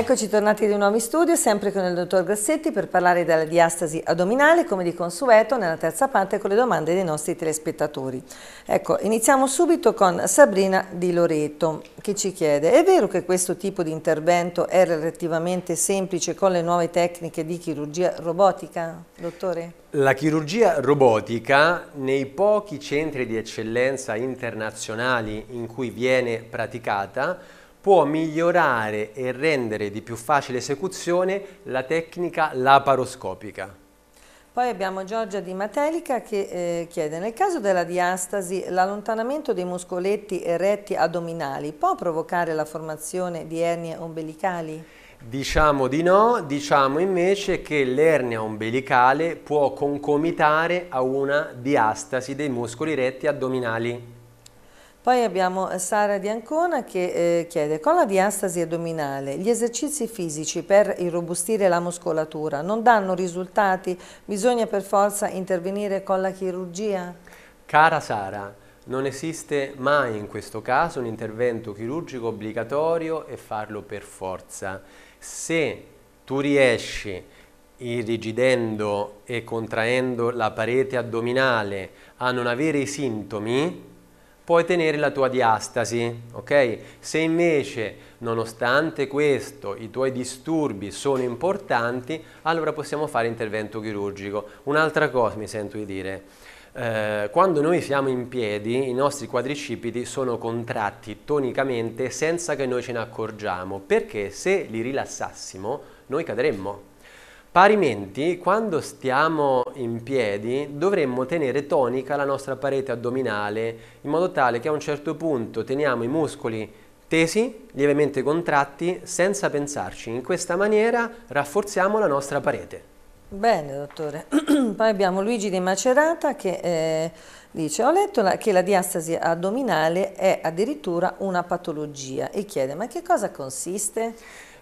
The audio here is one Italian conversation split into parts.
Eccoci tornati di nuovo in studio, sempre con il dottor Grassetti per parlare della diastasi addominale, come di consueto nella terza parte con le domande dei nostri telespettatori. Ecco, iniziamo subito con Sabrina Di Loreto che ci chiede, è vero che questo tipo di intervento è relativamente semplice con le nuove tecniche di chirurgia robotica, dottore? La chirurgia robotica nei pochi centri di eccellenza internazionali in cui viene praticata può migliorare e rendere di più facile esecuzione la tecnica laparoscopica. Poi abbiamo Giorgia Di Matelica che eh, chiede, nel caso della diastasi, l'allontanamento dei muscoletti eretti addominali può provocare la formazione di ernie ombelicali? Diciamo di no, diciamo invece che l'ernia ombelicale può concomitare a una diastasi dei muscoli retti addominali. Poi abbiamo eh, Sara di Ancona che eh, chiede con la diastasi addominale gli esercizi fisici per irrobustire la muscolatura non danno risultati? Bisogna per forza intervenire con la chirurgia? Cara Sara, non esiste mai in questo caso un intervento chirurgico obbligatorio e farlo per forza. Se tu riesci irrigidendo e contraendo la parete addominale a non avere i sintomi, puoi tenere la tua diastasi, ok? Se invece, nonostante questo, i tuoi disturbi sono importanti, allora possiamo fare intervento chirurgico. Un'altra cosa mi sento di dire, eh, quando noi siamo in piedi, i nostri quadricipiti sono contratti tonicamente senza che noi ce ne accorgiamo, perché se li rilassassimo, noi cadremmo Parimenti, quando stiamo in piedi, dovremmo tenere tonica la nostra parete addominale in modo tale che a un certo punto teniamo i muscoli tesi, lievemente contratti, senza pensarci. In questa maniera rafforziamo la nostra parete. Bene, dottore. Poi abbiamo Luigi di Macerata che eh, dice ho letto la, che la diastasi addominale è addirittura una patologia e chiede ma che cosa consiste?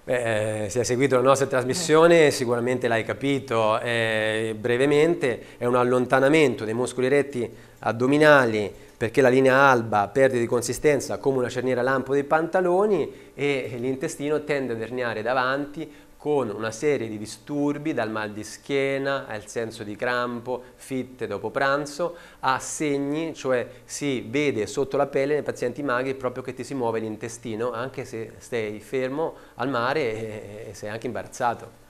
Beh, se hai seguito la nostra trasmissione eh. sicuramente l'hai capito eh, brevemente, è un allontanamento dei muscoli retti addominali perché la linea alba perde di consistenza come una cerniera lampo dei pantaloni e l'intestino tende a derniare davanti con una serie di disturbi dal mal di schiena al senso di crampo, fitte dopo pranzo, a segni, cioè si vede sotto la pelle nei pazienti magri proprio che ti si muove l'intestino anche se stai fermo al mare e sei anche imbarazzato.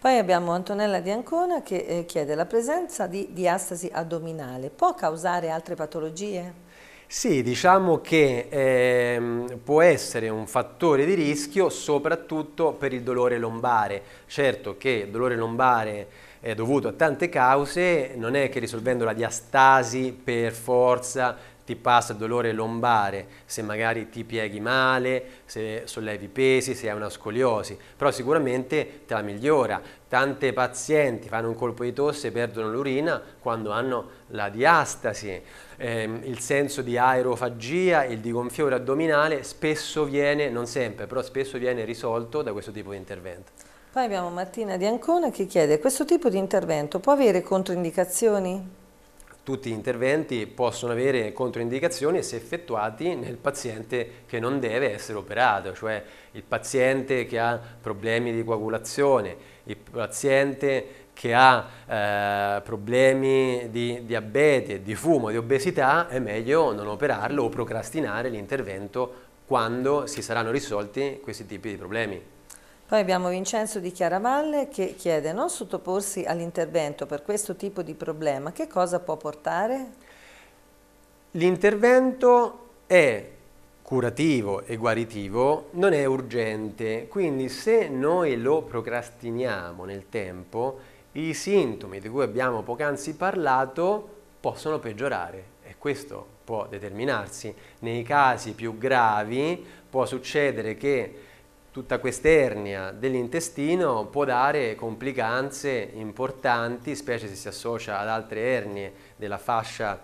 Poi abbiamo Antonella di Ancona che eh, chiede la presenza di diastasi addominale può causare altre patologie? Sì, diciamo che eh, può essere un fattore di rischio soprattutto per il dolore lombare. Certo che il dolore lombare è dovuto a tante cause, non è che risolvendo la diastasi per forza ti passa il dolore lombare, se magari ti pieghi male, se sollevi pesi, se hai una scoliosi, però sicuramente te la migliora. Tante pazienti fanno un colpo di tosse e perdono l'urina quando hanno la diastasi. Eh, il senso di aerofagia, il di gonfiore addominale spesso viene, non sempre, però spesso viene risolto da questo tipo di intervento. Poi abbiamo Martina di Ancona che chiede, questo tipo di intervento può avere controindicazioni? Tutti gli interventi possono avere controindicazioni se effettuati nel paziente che non deve essere operato, cioè il paziente che ha problemi di coagulazione, il paziente che ha eh, problemi di diabete, di fumo, di obesità, è meglio non operarlo o procrastinare l'intervento quando si saranno risolti questi tipi di problemi. Poi abbiamo Vincenzo di Chiaravalle che chiede non sottoporsi all'intervento per questo tipo di problema, che cosa può portare? L'intervento è curativo e guaritivo, non è urgente, quindi se noi lo procrastiniamo nel tempo, i sintomi di cui abbiamo poc'anzi parlato possono peggiorare e questo può determinarsi. Nei casi più gravi può succedere che tutta quest'ernia dell'intestino può dare complicanze importanti, specie se si associa ad altre ernie della fascia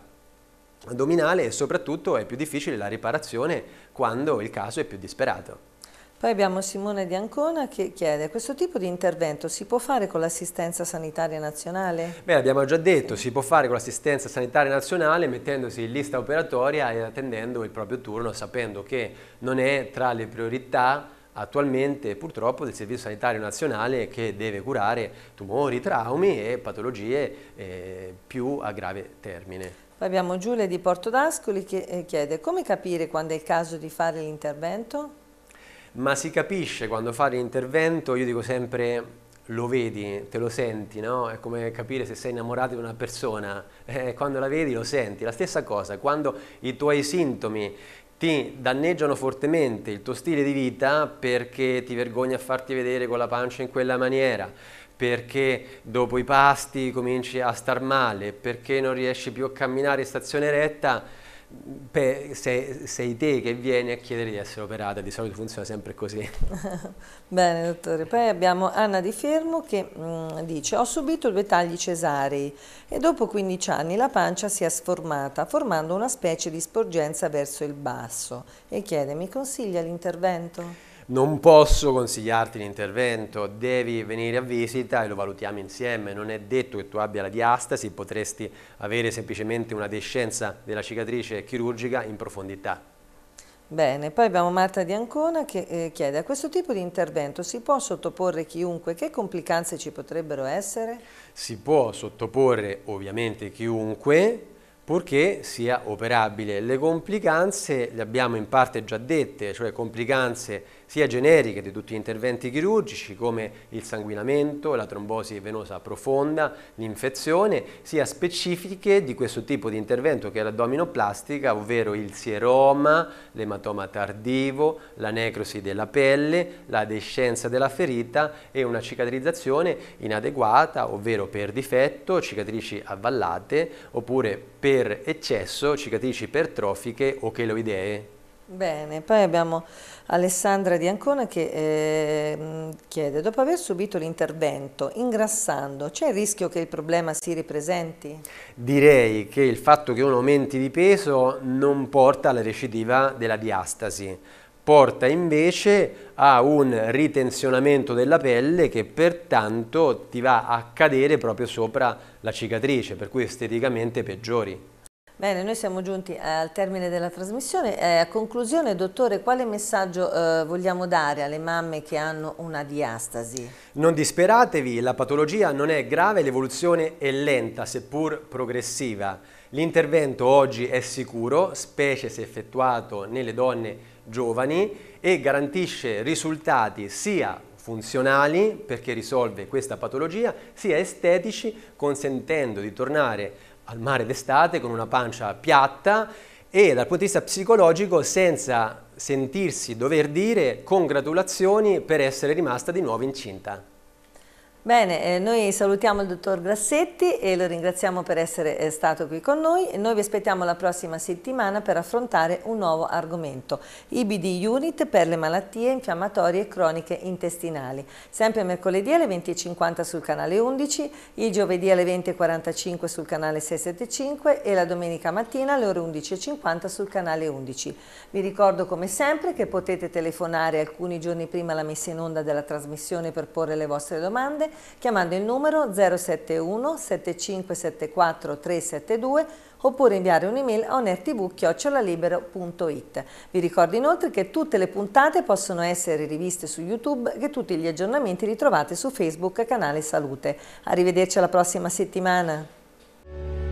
addominale e soprattutto è più difficile la riparazione quando il caso è più disperato. Poi abbiamo Simone Di Ancona che chiede questo tipo di intervento si può fare con l'assistenza sanitaria nazionale? Beh, abbiamo già detto, si può fare con l'assistenza sanitaria nazionale mettendosi in lista operatoria e attendendo il proprio turno sapendo che non è tra le priorità attualmente purtroppo del Servizio Sanitario Nazionale che deve curare tumori, traumi e patologie eh, più a grave termine. Poi abbiamo Giulia di Porto d'Ascoli che eh, chiede come capire quando è il caso di fare l'intervento? Ma si capisce quando fare l'intervento, io dico sempre lo vedi, te lo senti, no? È come capire se sei innamorato di una persona, eh, quando la vedi lo senti, la stessa cosa, quando i tuoi sintomi ti danneggiano fortemente il tuo stile di vita perché ti vergogni a farti vedere con la pancia in quella maniera, perché dopo i pasti cominci a star male, perché non riesci più a camminare in stazione eretta, sei, sei te che vieni a chiedere di essere operata, di solito funziona sempre così. Bene dottore, poi abbiamo Anna Di Fermo che mh, mm, dice ho subito due tagli cesarei e dopo 15 anni la pancia si è sformata formando una specie di sporgenza verso il basso e chiede mi consiglia l'intervento? non posso consigliarti l'intervento, devi venire a visita e lo valutiamo insieme, non è detto che tu abbia la diastasi, potresti avere semplicemente una descenza della cicatrice chirurgica in profondità. Bene, poi abbiamo Marta di Ancona che eh, chiede a questo tipo di intervento si può sottoporre chiunque? Che complicanze ci potrebbero essere? Si può sottoporre ovviamente chiunque purché sia operabile. Le complicanze le abbiamo in parte già dette, cioè complicanze sia generiche di tutti gli interventi chirurgici come il sanguinamento, la trombosi venosa profonda, l'infezione, sia specifiche di questo tipo di intervento che è l'addominoplastica, ovvero il sieroma, l'ematoma tardivo, la necrosi della pelle, la descenza della ferita e una cicatrizzazione inadeguata, ovvero per difetto, cicatrici avvallate, oppure per eccesso, cicatrici ipertrofiche o cheloidee. Bene, poi abbiamo Alessandra di Ancona che eh, chiede, dopo aver subito l'intervento, ingrassando, c'è il rischio che il problema si ripresenti? Direi che il fatto che uno aumenti di peso non porta alla recidiva della diastasi, porta invece a un ritensionamento della pelle che pertanto ti va a cadere proprio sopra la cicatrice, per cui esteticamente peggiori. Bene, noi siamo giunti eh, al termine della trasmissione. Eh, a conclusione, dottore, quale messaggio eh, vogliamo dare alle mamme che hanno una diastasi? Non disperatevi, la patologia non è grave, l'evoluzione è lenta, seppur progressiva. L'intervento oggi è sicuro, specie se effettuato nelle donne giovani, e garantisce risultati sia funzionali, perché risolve questa patologia, sia estetici, consentendo di tornare al mare d'estate con una pancia piatta e dal punto di vista psicologico senza sentirsi dover dire congratulazioni per essere rimasta di nuovo incinta. Bene, eh, noi salutiamo il dottor Grassetti e lo ringraziamo per essere eh, stato qui con noi. Noi vi aspettiamo la prossima settimana per affrontare un nuovo argomento, IBD Unit per le malattie infiammatorie croniche intestinali. Sempre mercoledì alle 20.50 sul canale 11, il giovedì alle 20.45 sul canale 675 e la domenica mattina alle ore 11.50 sul canale 11. Vi ricordo come sempre che potete telefonare alcuni giorni prima la messa in onda della trasmissione per porre le vostre domande chiamando il numero 071 7574 372 oppure inviare un'email a onertv.it. Vi ricordo inoltre che tutte le puntate possono essere riviste su YouTube e che tutti gli aggiornamenti li trovate su Facebook canale Salute. Arrivederci alla prossima settimana.